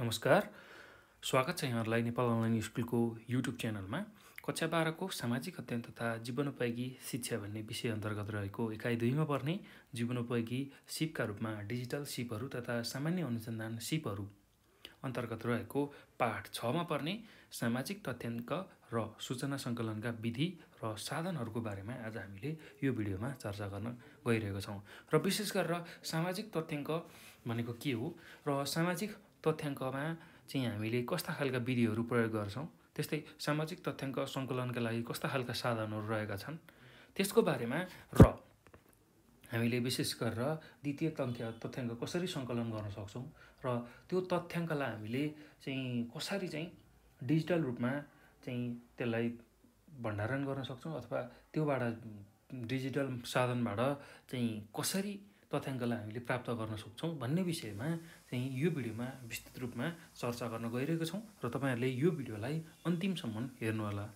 नमस्कार स्वागत छ यहाँहरूलाई नेपाल अनलाइन स्कुलको युट्युब च्यानलमा कक्षा बाह्रको सामाजिक अध्ययन तथा जीवनोपयोगी शिक्षा भन्ने विषय अन्तर्गत रहेको एकाइ दुईमा पर्ने जीवनोपयोगी सिपका रूपमा डिजिटल सिपहरू तथा सामान्य अनुसन्धान सिपहरू अन्तर्गत रहेको पाठ छमा पर्ने सामाजिक तथ्याङ्क र सूचना सङ्कलनका विधि र साधनहरूको बारेमा आज हामीले यो भिडियोमा चर्चा गर्न गइरहेको छौँ र विशेष गरेर सामाजिक तथ्याङ्क भनेको के हो र सामाजिक तथ्याङ्कमा चाहिँ हामीले कस्ता खालका विधिहरू प्रयोग गर्छौँ त्यस्तै सामाजिक तथ्याङ्क सङ्कलनका लागि कस्ता खालका साधनहरू रहेका छन् त्यसको बारेमा र हामीले विशेष गरेर द्वितीय तथ्य तथ्याङ्क कसरी सङ्कलन गर्न सक्छौँ र त्यो तथ्याङ्कलाई हामीले चाहिँ कसरी चाहिँ डिजिटल रूपमा चाहिँ त्यसलाई भण्डारण गर्न सक्छौँ अथवा त्योबाट डिजिटल साधनबाट चाहिँ कसरी तथ्याङ्कलाई हामीले प्राप्त गर्न सक्छौँ भन्ने विषयमा चाहिँ यो भिडियोमा विस्तृत रूपमा चर्चा गर्न गइरहेको छौँ र तपाईँहरूले यो भिडियोलाई अन्तिमसम्म हेर्नुहोला